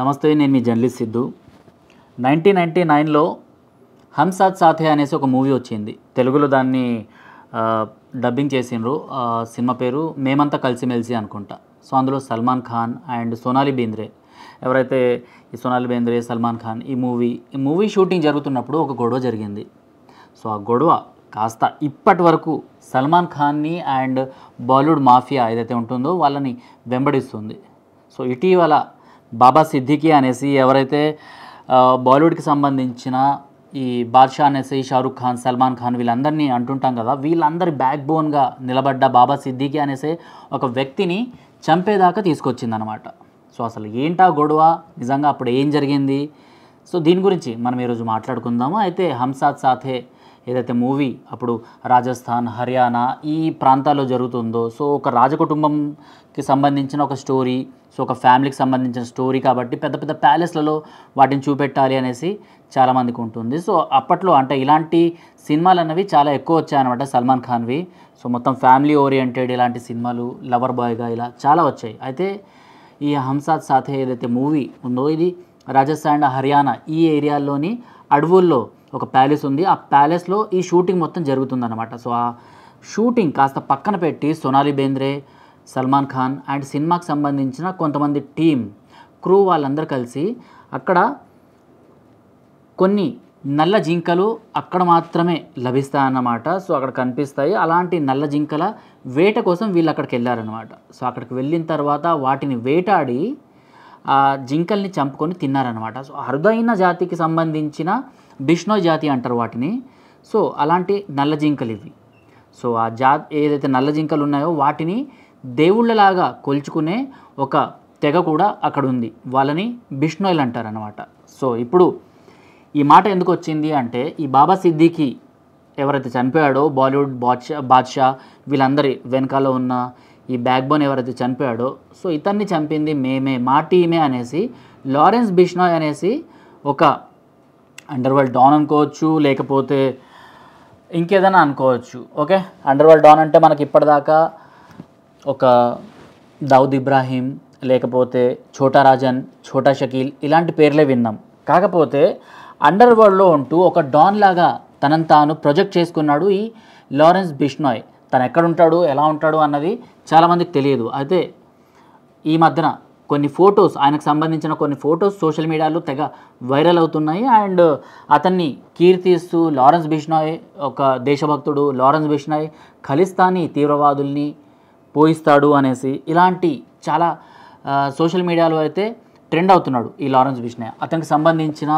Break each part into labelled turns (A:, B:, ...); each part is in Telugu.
A: నమస్తే నేను మీ జర్నలిస్ట్ సిద్ధు నైన్టీన్ నైన్టీ నైన్లో హంసాత్ సాథే అనేసి ఒక మూవీ వచ్చింది తెలుగులో దాన్ని డబ్బింగ్ చేసిండ్రు సినిమా పేరు మేమంతా కలిసిమెలిసి అనుకుంటా సో అందులో సల్మాన్ ఖాన్ అండ్ సోనాలి బేంద్రే ఎవరైతే ఈ సోనాలి బేంద్రే సల్మాన్ ఖాన్ ఈ మూవీ ఈ మూవీ షూటింగ్ జరుగుతున్నప్పుడు ఒక గొడవ జరిగింది సో ఆ గొడవ కాస్త ఇప్పటి వరకు సల్మాన్ ఖాన్ని అండ్ బాలీవుడ్ మాఫియా ఏదైతే ఉంటుందో వాళ్ళని వెంబడిస్తుంది సో ఇటీవల బాబా సిద్దికి అనేసి ఎవరైతే బాలీవుడ్కి సంబంధించిన ఈ బాద్షా అనేసి షారుఖ్ ఖాన్ సల్మాన్ ఖాన్ వీళ్ళందరినీ అంటుంటాం కదా వీళ్ళందరి బ్యాక్ బోన్గా నిలబడ్డ బాబా సిద్దికి అనేసి ఒక వ్యక్తిని చంపేదాకా తీసుకొచ్చిందనమాట సో అసలు ఏంటా గొడవ నిజంగా అప్పుడు ఏం జరిగింది సో దీని గురించి మనం ఈరోజు మాట్లాడుకుందాము అయితే హంసాద్ సాథే ఏదైతే మూవీ అప్పుడు రాజస్థాన్ హర్యానా ఈ ప్రాంతాల్లో జరుగుతుందో సో ఒక రాజకుటుంబంకి సంబంధించిన ఒక స్టోరీ సో ఒక ఫ్యామిలీకి సంబంధించిన స్టోరీ కాబట్టి పెద్ద పెద్ద ప్యాలెస్లలో వాటిని చూపెట్టాలి అనేసి చాలామందికి ఉంటుంది సో అప్పట్లో అంటే ఇలాంటి సినిమాలు అనేవి చాలా ఎక్కువ వచ్చాయన్నమాట సల్మాన్ ఖాన్వి సో మొత్తం ఫ్యామిలీ ఓరియంటెడ్ ఇలాంటి సినిమాలు లవర్ బాయ్గా ఇలా చాలా వచ్చాయి అయితే ఈ హంసాత్ సాథే ఏదైతే మూవీ ఉందో ఇది రాజస్థాన్ హర్యానా ఈ ఏరియాల్లోని అడవుల్లో ఒక ప్యాలెస్ ఉంది ఆ ప్యాలెస్లో ఈ షూటింగ్ మొత్తం జరుగుతుందన్నమాట సో ఆ షూటింగ్ కాస్త పక్కన పెట్టి సోనాలి బేంద్రే సల్మాన్ ఖాన్ అండ్ సినిమాకి సంబంధించిన కొంతమంది టీం క్రూ వాళ్ళందరూ కలిసి అక్కడ కొన్ని నల్ల జింకలు అక్కడ మాత్రమే అన్నమాట సో అక్కడ కనిపిస్తాయి అలాంటి నల్ల జింకల వేట కోసం వీళ్ళు అక్కడికి వెళ్ళారనమాట సో అక్కడికి వెళ్ళిన తర్వాత వాటిని వేటాడి ఆ జింకల్ని చంపుకొని తిన్నారనమాట సో అరుదైన జాతికి సంబంధించిన బిష్నోయ్ జాతి అంటారు వాటిని సో అలాంటి నల్ల జింకలు ఇవి సో ఆ జా ఏదైతే నల్ల జింకలు ఉన్నాయో వాటిని దేవుళ్ళలాగా కొల్చుకునే ఒక తెగ కూడా అక్కడ ఉంది వాళ్ళని బిష్నోయిల్ అంటారనమాట సో ఇప్పుడు ఈ మాట ఎందుకు వచ్చింది అంటే ఈ బాబా సిద్దికి ఎవరైతే చనిపోయాడో బాలీవుడ్ బాద్షా బాద్షా వీళ్ళందరి వెనకాల ఉన్న ఈ బ్యాక్ బోన్ ఎవరైతే చనిపోయాడో సో ఇతన్ని చంపింది మేమే మా టీమే అనేసి లారెన్స్ బిష్నాయ్ అనేసి ఒక అండర్వల్డ్ డాన్ అనుకోవచ్చు లేకపోతే ఇంకేదైనా అనుకోవచ్చు ఓకే అండర్వల్డ్ డాన్ అంటే మనకి ఇప్పటిదాకా ఒక దౌద్ ఇబ్రాహీం లేకపోతే ఛోటా రాజన్ ఛోటా షకీల్ ఇలాంటి పేర్లే విన్నాం కాకపోతే అండర్ వరల్డ్లో ఉంటూ ఒక డాన్ లాగా తనను తాను ప్రొజెక్ట్ చేసుకున్నాడు ఈ లారెన్స్ బిష్నాయ్ తను ఎక్కడ ఉంటాడు ఎలా ఉంటాడు అన్నది చాలామందికి తెలియదు అయితే ఈ మధ్యన కొన్ని ఫొటోస్ ఆయనకు సంబంధించిన కొన్ని ఫొటోస్ సోషల్ మీడియాలో తెగ వైరల్ అవుతున్నాయి అండ్ అతన్ని కీర్తిస్తూ లారెన్స్ బిష్నాయ్ ఒక దేశభక్తుడు లారెన్స్ బిష్నాయ్ ఖలిస్తానీ తీవ్రవాదుల్ని పోయిస్తాడు అనేసి ఇలాంటి చాలా సోషల్ మీడియాలో అయితే ట్రెండ్ అవుతున్నాడు ఈ లారెన్స్ బిష్నాయ్ అతనికి సంబంధించిన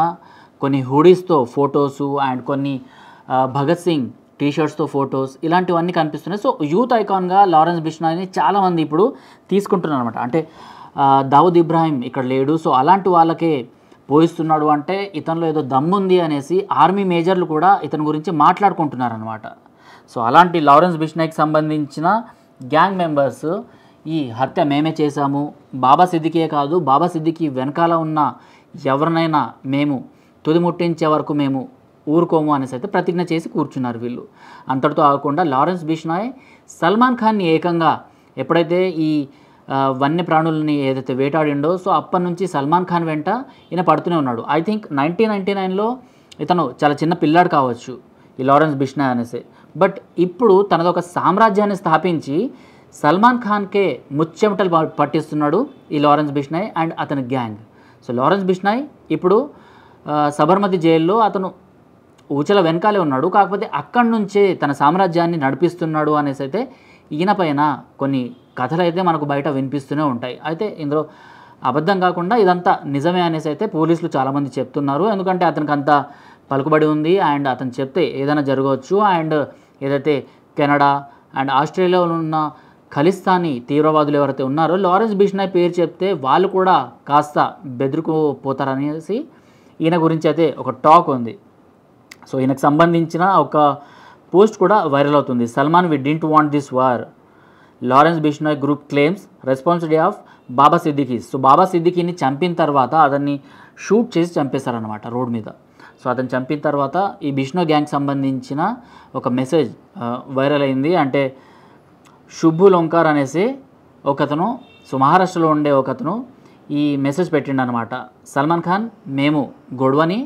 A: కొన్ని హుడీస్తో ఫొటోసు అండ్ కొన్ని భగత్ సింగ్ టీ షర్ట్స్తో ఫొటోస్ ఇలాంటివన్నీ కనిపిస్తున్నాయి సో యూత్ ఐకాన్గా లారెన్స్ బిష్నాయిని చాలామంది ఇప్పుడు తీసుకుంటున్నారు అనమాట అంటే దావుద్ ఇబ్రాహిం ఇక్కడ లేడు సో అలాంటి వాళ్ళకే పోయిస్తున్నాడు అంటే ఇతనిలో ఏదో దమ్ముంది అనేసి ఆర్మీ మేజర్లు కూడా ఇతని గురించి మాట్లాడుకుంటున్నారనమాట సో అలాంటి లారెన్స్ బిష్నాయ్కి సంబంధించిన గ్యాంగ్ మెంబర్స్ ఈ హత్య మేమే చేశాము బాబా సిద్దికే కాదు బాబా సిద్దికి వెనకాల ఉన్న ఎవరినైనా మేము తుది ముట్టించే వరకు మేము ఊరుకోము అనేసి అయితే ప్రతిజ్ఞ చేసి కూర్చున్నారు వీళ్ళు అంతటితో ఆగకుండా లారెన్స్ బిష్నాయ్ సల్మాన్ ఖాన్ని ఏకంగా ఎప్పుడైతే ఈ వన్య ప్రాణులని ఏదైతే వేటాడిండో సో అప్పటి నుంచి సల్మాన్ ఖాన్ వెంట ఈయన పడుతూనే ఉన్నాడు ఐ థింక్ నైన్టీన్ నైన్టీ నైన్లో ఇతను చాలా చిన్న పిల్లాడు కావచ్చు ఈ లారెన్స్ బిష్నాయ్ అనేసి బట్ ఇప్పుడు తనదొక సామ్రాజ్యాన్ని స్థాపించి సల్మాన్ ఖాన్కే ముచ్చెమటలు పట్టిస్తున్నాడు ఈ లారెన్స్ బిష్నాయ్ అండ్ అతని గ్యాంగ్ సో లారెన్స్ బిష్నాయ్ ఇప్పుడు సబర్మతి జైల్లో అతను ఊచల వెనకాలే ఉన్నాడు కాకపోతే అక్కడి నుంచే తన సామ్రాజ్యాన్ని నడిపిస్తున్నాడు అనేసి అయితే ఈయన పైన కొన్ని కథలు అయితే మనకు బయట వినిపిస్తూనే ఉంటాయి అయితే ఇందులో అబద్ధం కాకుండా ఇదంతా నిజమే అనేసి అయితే పోలీసులు చాలామంది చెప్తున్నారు ఎందుకంటే అతనికి అంత పలుకుబడి ఉంది అండ్ అతను చెప్తే ఏదైనా జరగవచ్చు అండ్ ఏదైతే కెనడా అండ్ ఆస్ట్రేలియాలో ఉన్న ఖలిస్తానీ తీవ్రవాదులు ఎవరైతే ఉన్నారో లారెన్స్ బిష్నాయ్ పేరు చెప్తే వాళ్ళు కూడా కాస్త బెదిరిపోతారనేసి ఈయన గురించి అయితే ఒక టాక్ ఉంది సో ఈయనకు సంబంధించిన ఒక పోస్ట్ కూడా వైరల్ అవుతుంది Salman we didn't want this war Lawrence Bishnoi group claims responsibility of Baba Siddique so Baba సిద్దికీని చంపిన తర్వాత అతన్ని షూట్ చేసి చంపేశారనమాట రోడ్ మీద సో అతను చంపిన తర్వాత ఈ బిష్ణో గ్యాంగ్ సంబంధించిన ఒక మెసేజ్ వైరల్ అయింది అంటే శుభు లొంకార్ అనేసి ఒకతను సో మహారాష్ట్రలో ఉండే ఒకతను ఈ మెసేజ్ పెట్టిండనమాట సల్మాన్ ఖాన్ మేము గొడవని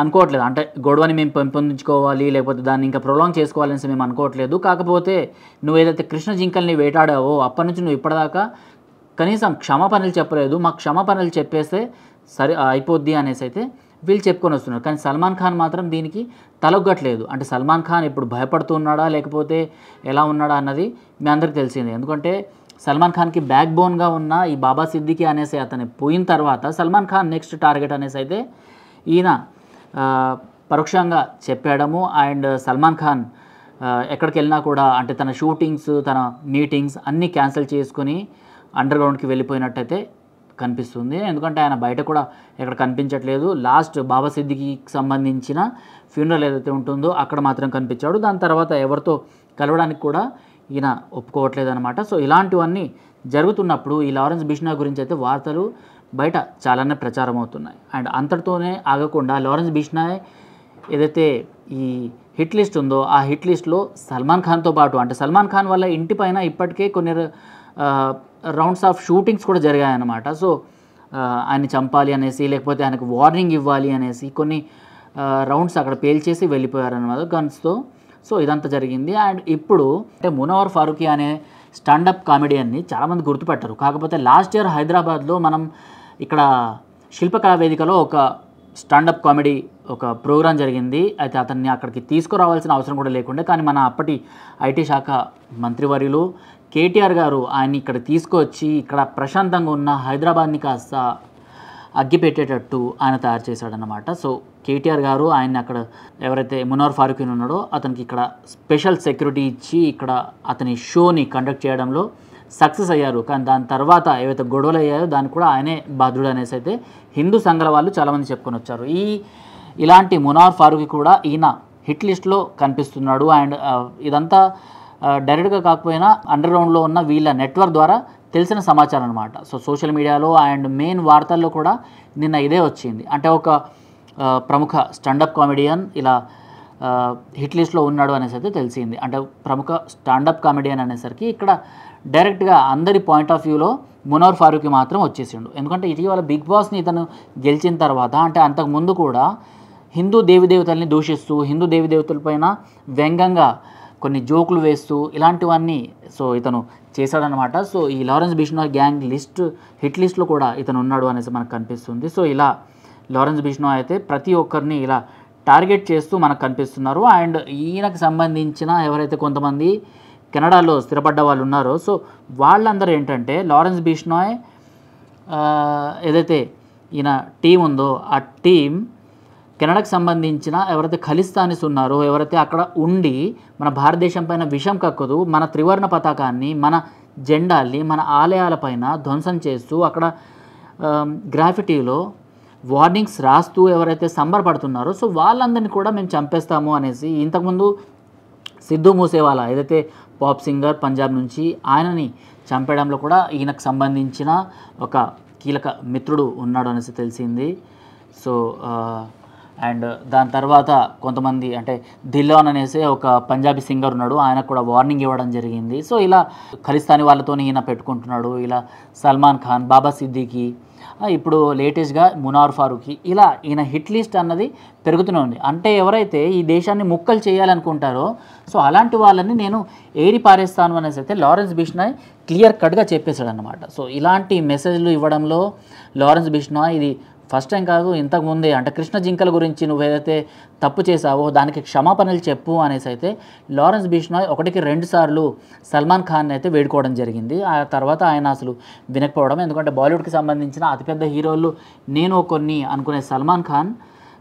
A: అనుకోవట్లేదు అంటే గొడవని మేము పెంపొందించుకోవాలి లేకపోతే దాన్ని ఇంకా ప్రొలాంగ్ చేసుకోవాలని మేము అనుకోవట్లేదు కాకపోతే నువ్వు ఏదైతే కృష్ణ జింకల్ని వేటాడావో అప్పటి నుంచి నువ్వు ఇప్పటిదాకా కనీసం క్షమాపణలు చెప్పలేదు మాకు క్షమాపణలు చెప్పేస్తే సరి అయిపోద్ది అనేసి అయితే వీళ్ళు చెప్పుకొని వస్తున్నారు కానీ సల్మాన్ ఖాన్ మాత్రం దీనికి తలొగ్గట్లేదు అంటే సల్మాన్ ఖాన్ ఇప్పుడు భయపడుతున్నాడా లేకపోతే ఎలా ఉన్నాడా అన్నది మీ అందరికి తెలిసింది ఎందుకంటే సల్మాన్ ఖాన్కి బ్యాక్ బోన్గా ఉన్న ఈ బాబా సిద్దికి అనేసి అతని పోయిన తర్వాత సల్మాన్ ఖాన్ నెక్స్ట్ టార్గెట్ అనేసి అయితే ఈయన పరోక్షంగా చెప్పాడము అండ్ సల్మాన్ ఖాన్ ఎక్కడికి వెళ్ళినా కూడా అంటే తన షూటింగ్స్ తన మీటింగ్స్ అన్నీ క్యాన్సిల్ చేసుకుని అండర్గ్రౌండ్కి వెళ్ళిపోయినట్టయితే కనిపిస్తుంది ఎందుకంటే ఆయన బయట కూడా ఎక్కడ కనిపించట్లేదు లాస్ట్ బాబా సిద్దికి సంబంధించిన ఫ్యూనరల్ ఏదైతే ఉంటుందో అక్కడ మాత్రం కనిపించాడు దాని తర్వాత ఎవరితో కలవడానికి కూడా ఈయన ఒప్పుకోవట్లేదు అనమాట సో ఇలాంటివన్నీ జరుగుతున్నప్పుడు ఈ లారెన్స్ బిష్నా గురించి అయితే వార్తలు బయట చాలానే ప్రచారం అవుతున్నాయి అండ్ అంతటితోనే ఆగకుండా లారెన్స్ బిష్నాయ్ ఏదైతే ఈ హిట్ లిస్ట్ ఉందో ఆ హిట్ లిస్ట్లో సల్మాన్ ఖాన్తో పాటు అంటే సల్మాన్ ఖాన్ వల్ల ఇంటిపైన ఇప్పటికే కొన్ని రౌండ్స్ ఆఫ్ షూటింగ్స్ కూడా జరిగాయన్నమాట సో ఆయన్ని చంపాలి అనేసి లేకపోతే ఆయనకు వార్నింగ్ ఇవ్వాలి అనేసి కొన్ని రౌండ్స్ అక్కడ పేల్చేసి వెళ్ళిపోయారన్నమాట గన్స్తో సో ఇదంతా జరిగింది అండ్ ఇప్పుడు అంటే మునవర్ ఫారూఖీ అనే స్టాండప్ కామెడీ అన్ని చాలామంది గుర్తుపెట్టరు కాకపోతే లాస్ట్ ఇయర్ హైదరాబాద్లో మనం ఇక్కడ శిల్పకళా వేదికలో ఒక స్టాండప్ కామెడీ ఒక ప్రోగ్రాం జరిగింది అయితే అతన్ని అక్కడికి తీసుకురావాల్సిన అవసరం కూడా లేకుండా కానీ మన అప్పటి ఐటీ శాఖ మంత్రివర్యులు కేటీఆర్ గారు ఆయన ఇక్కడ తీసుకొచ్చి ఇక్కడ ప్రశాంతంగా ఉన్న హైదరాబాద్ని కాస్త అగ్గిపెట్టేటట్టు ఆయన తయారు చేశాడనమాట సో కేటీఆర్ గారు ఆయన అక్కడ ఎవరైతే మునార్ ఫారూఖీన్ ఉన్నాడో అతనికి ఇక్కడ స్పెషల్ సెక్యూరిటీ ఇచ్చి ఇక్కడ అతని షోని కండక్ట్ చేయడంలో సక్సెస్ అయ్యారు కానీ దాని తర్వాత ఏవైతే గొడవలు అయ్యాయో దానికి కూడా ఆయనే బాధ్యుడు అనేసి అయితే హిందూ సంఘాల వాళ్ళు చాలామంది చెప్పుకొని వచ్చారు ఈ ఇలాంటి మునార్ ఫారూక్ కూడా ఈయన హిట్ లిస్ట్లో కనిపిస్తున్నాడు అండ్ ఇదంతా డైరెక్ట్గా కాకపోయినా అండర్ గ్రౌండ్లో ఉన్న వీళ్ళ నెట్వర్క్ ద్వారా తెలిసిన సమాచారం అనమాట సో సోషల్ మీడియాలో అండ్ మెయిన్ వార్తల్లో కూడా నిన్న ఇదే వచ్చింది అంటే ఒక ప్రముఖ స్టాండప్ కామెడియన్ ఇలా హిట్ లిస్ట్లో ఉన్నాడు అనేసి అయితే తెలిసింది అంటే ప్రముఖ స్టాండప్ కామెడియన్ అనేసరికి ఇక్కడ డైరెక్ట్గా అందరి పాయింట్ ఆఫ్ వ్యూలో మునోర్ ఫారూక్కి మాత్రం వచ్చేసిండు ఎందుకంటే ఇటీవల బిగ్ బాస్ని ఇతను గెలిచిన తర్వాత అంటే అంతకు ముందు కూడా హిందూ దేవిదేవతల్ని దూషిస్తూ హిందూ దేవతలపైన వ్యంగంగా కొన్ని జోకులు వేస్తూ ఇలాంటివన్నీ సో ఇతను చేశాడనమాట సో ఈ Lawrence Bishnoi gang list hit లిస్ట్లో కూడా ఇతను ఉన్నాడు అనేసి మనకు కనిపిస్తుంది సో ఇలా లారెన్స్ బిష్నాయ్ అయితే ప్రతి ఒక్కరిని ఇలా టార్గెట్ చేస్తూ మనకు కనిపిస్తున్నారు అండ్ ఈయనకు సంబంధించిన ఎవరైతే కొంతమంది కెనడాలో స్థిరపడ్డ వాళ్ళు ఉన్నారో సో వాళ్ళందరూ ఏంటంటే లారెన్స్ బిష్నాయ్ ఏదైతే ఈయన టీం ఉందో ఆ టీం కెనడాకు సంబంధించిన ఎవరైతే ఖలిస్తానీస్ ఉన్నారో ఎవరైతే అక్కడ ఉండి మన భారతదేశం పైన విషం కక్కదు మన త్రివర్ణ పతాకాన్ని మన జెండాల్ని మన ఆలయాలపైన ధ్వంసం చేస్తూ అక్కడ గ్రాఫిటీలో వార్నింగ్స్ రాస్తూ ఎవరైతే సంబరపడుతున్నారో సో వాళ్ళందరినీ కూడా మేము చంపేస్తాము అనేసి ఇంతకుముందు సిద్ధు మూసేవాల ఏదైతే పాప్ సింగర్ పంజాబ్ నుంచి ఆయనని చంపేయడంలో కూడా ఈయనకు సంబంధించిన ఒక కీలక మిత్రుడు ఉన్నాడు అనేసి తెలిసింది సో అండ్ దాని తర్వాత కొంతమంది అంటే దిల్లోన్ అనేసి ఒక పంజాబీ సింగర్ ఉన్నాడు ఆయనకు కూడా వార్నింగ్ ఇవ్వడం జరిగింది సో ఇలా ఖలిస్తాని వాళ్ళతో ఈయన పెట్టుకుంటున్నాడు ఇలా సల్మాన్ ఖాన్ బాబా సిద్దికి ఇప్పుడు లేటెస్ట్గా మునార్ ఫారూఖీ ఇలా ఈయన హిట్ లిస్ట్ అన్నది పెరుగుతూనే ఉంది అంటే ఎవరైతే ఈ దేశాన్ని ముక్కలు చేయాలనుకుంటారో సో అలాంటి వాళ్ళని నేను ఏరి పారేస్తాను అనేసి అయితే లారెన్స్ బిష్నాయ్ క్లియర్ కట్గా చెప్పేశాడు అనమాట సో ఇలాంటి మెసేజ్లు ఇవ్వడంలో లారెన్స్ బిష్నాయ్ ఇది ఫస్ట్ టైం కాదు ఇంతకుముందే అంటే కృష్ణ జింకల గురించి నువ్వేదైతే తప్పు చేశావో దానికి క్షమాపణలు చెప్పు అనేసి అయితే లారెన్స్ బిష్నాయ్ ఒకటికి రెండు సార్లు సల్మాన్ ఖాన్ అయితే వేడుకోవడం జరిగింది ఆ తర్వాత ఆయన అసలు వినకపోవడం ఎందుకంటే బాలీవుడ్కి సంబంధించిన అతిపెద్ద హీరోలు నేను కొన్ని అనుకునే సల్మాన్ ఖాన్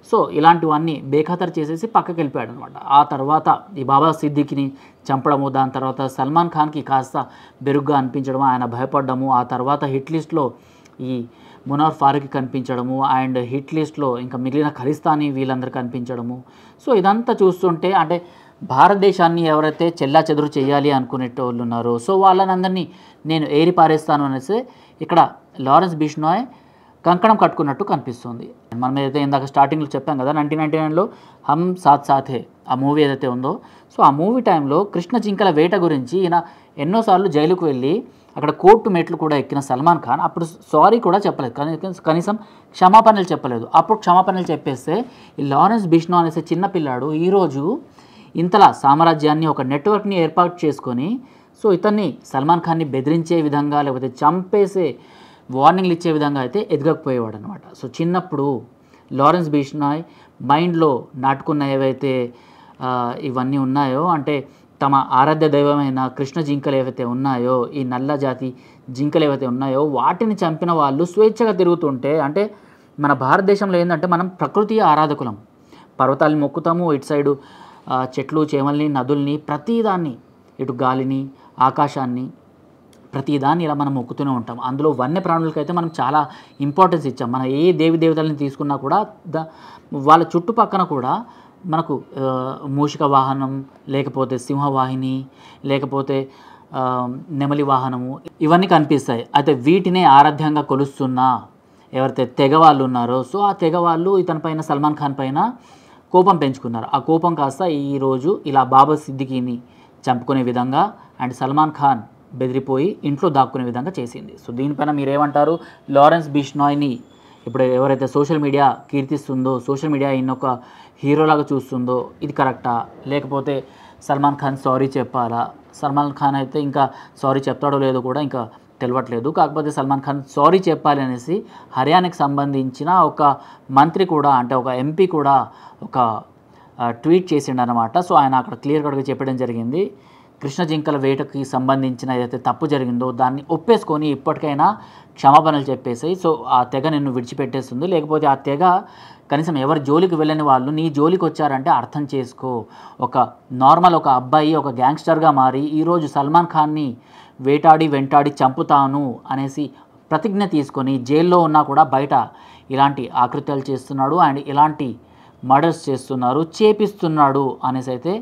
A: సో ఇలాంటివన్నీ బేఖాతర్ చేసేసి పక్కకి వెళ్ళిపోయాడు అనమాట ఆ తర్వాత ఈ బాబా సిద్దికిని చంపడము దాని తర్వాత సల్మాన్ ఖాన్కి కాస్త బెరుగ్గా అనిపించడము ఆయన భయపడ్డము ఆ తర్వాత హిట్ లిస్ట్లో ఈ మునార్ ఫారూక్ కనిపించడము అండ్ హిట్ లిస్ట్లో ఇంకా మిగిలిన ఖలిస్తానీ వీళ్ళందరూ కనిపించడము సో ఇదంతా చూస్తుంటే అంటే భారతదేశాన్ని ఎవరైతే చెల్లా చెదురు చేయాలి అనుకునేటోళ్ళు ఉన్నారో సో వాళ్ళని అందరినీ నేను ఏరి పారేస్తాను అనేసి ఇక్కడ లారెన్స్ బిష్నాయ్ కంకణం కట్టుకున్నట్టు కనిపిస్తుంది మనం ఏదైతే ఇందాక స్టార్టింగ్లో చెప్పాం కదా నైన్టీన్ నైన్టీ నైన్లో హమ్ సాత్ సాథే ఆ మూవీ ఏదైతే ఉందో సో ఆ మూవీ టైంలో కృష్ణ జింకల వేట గురించి ఈయన ఎన్నోసార్లు జైలుకు వెళ్ళి అక్కడ కోర్టు మెట్లు కూడా ఎక్కిన సల్మాన్ ఖాన్ అప్పుడు సారీ కూడా చెప్పలేదు కనీసం క్షమాపణలు చెప్పలేదు అప్పుడు క్షమాపణలు చెప్పేస్తే ఈ లారెన్స్ బిష్ణో అనేసి చిన్నపిల్లాడు ఈరోజు ఇంతలా సామ్రాజ్యాన్ని ఒక నెట్వర్క్ని ఏర్పాటు చేసుకొని సో ఇతన్ని సల్మాన్ ఖాన్ని బెదిరించే విధంగా లేకపోతే చంపేసే వార్నింగ్లు ఇచ్చే విధంగా అయితే ఎదగకపోయేవాడు అనమాట సో చిన్నప్పుడు లారెన్స్ బిష్నాయ్ మైండ్లో నాటుకున్న ఏవైతే ఇవన్నీ ఉన్నాయో అంటే తమ ఆరాధ్య దైవమైన కృష్ణ జింకలు ఏవైతే ఉన్నాయో ఈ నల్ల జాతి జింకలు ఏవైతే ఉన్నాయో వాటిని చంపిన వాళ్ళు స్వేచ్ఛగా తిరుగుతుంటే అంటే మన భారతదేశంలో ఏంటంటే మనం ప్రకృతి ఆరాధకులం పర్వతాలను మొక్కుతాము ఇటు సైడు చెట్లు చేమల్ని నదుల్ని ప్రతిదాన్ని ఇటు గాలిని ఆకాశాన్ని ప్రతిదాన్ని ఇలా మనం మొక్కుతూనే ఉంటాం అందులో వన్య ప్రాణులకైతే మనం చాలా ఇంపార్టెన్స్ ఇచ్చాం మనం ఏ దేవి దేవతలను తీసుకున్నా కూడా ద వాళ్ళ చుట్టుపక్కన కూడా మనకు మూషిక వాహనం లేకపోతే సింహవాహిని లేకపోతే నెమలి వాహనము ఇవన్నీ కనిపిస్తాయి అయితే వీటినే ఆరాధ్యంగా కొలుస్తున్న ఎవరైతే తెగవాళ్ళు ఉన్నారో సో ఆ తెగవాళ్ళు ఇతని పైన సల్మాన్ ఖాన్ పైన కోపం పెంచుకున్నారు ఆ కోపం కాస్త ఈరోజు ఇలా బాబా సిద్దికీని చంపుకునే విధంగా అండ్ సల్మాన్ ఖాన్ బెదిరిపోయి ఇంట్లో దాక్కునే విధంగా చేసింది సో దీనిపైన మీరేమంటారు లారెన్స్ బిష్నాయ్ని ఇప్పుడు ఎవరైతే సోషల్ మీడియా కీర్తిస్తుందో సోషల్ మీడియా ఈయన ఒక హీరోలాగా చూస్తుందో ఇది కరెక్టా లేకపోతే సల్మాన్ ఖాన్ సారీ చెప్పాలా సల్మాన్ ఖాన్ అయితే ఇంకా సారీ చెప్తాడో లేదో కూడా ఇంకా తెలియట్లేదు కాకపోతే సల్మాన్ ఖాన్ సారీ చెప్పాలి అనేసి హర్యానాకి సంబంధించిన ఒక మంత్రి కూడా అంటే ఒక ఎంపీ కూడా ఒక ట్వీట్ చేసిండనమాట సో ఆయన అక్కడ క్లియర్ కట్గా చెప్పడం జరిగింది కృష్ణ జింకల వేటకి సంబంధించిన ఏదైతే తప్పు జరిగిందో దాన్ని ఒప్పేసుకొని ఇప్పటికైనా క్షమాపణలు చెప్పేసి సో ఆ తెగ నిన్ను విడిచిపెట్టేస్తుంది లేకపోతే ఆ తెగ కనీసం ఎవరి జోలికి వెళ్ళని వాళ్ళు నీ జోలికి వచ్చారంటే అర్థం చేసుకో ఒక నార్మల్ ఒక అబ్బాయి ఒక గ్యాంగ్స్టర్గా మారి ఈరోజు సల్మాన్ ఖాన్ని వేటాడి వెంటాడి చంపుతాను అనేసి ప్రతిజ్ఞ తీసుకొని జైల్లో ఉన్నా కూడా బయట ఇలాంటి ఆకృత్యాలు చేస్తున్నాడు అండ్ ఇలాంటి మర్డర్స్ చేస్తున్నారు చేపిస్తున్నాడు అనేసి అయితే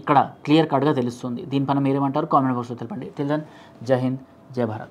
A: ఇక్కడ క్లియర్ కట్గా తెలుస్తుంది దీనిపైన మీరేమంటారు కామెంట్ బాక్స్లో తెలపండి తెలియదు జై హింద్ జై భారత్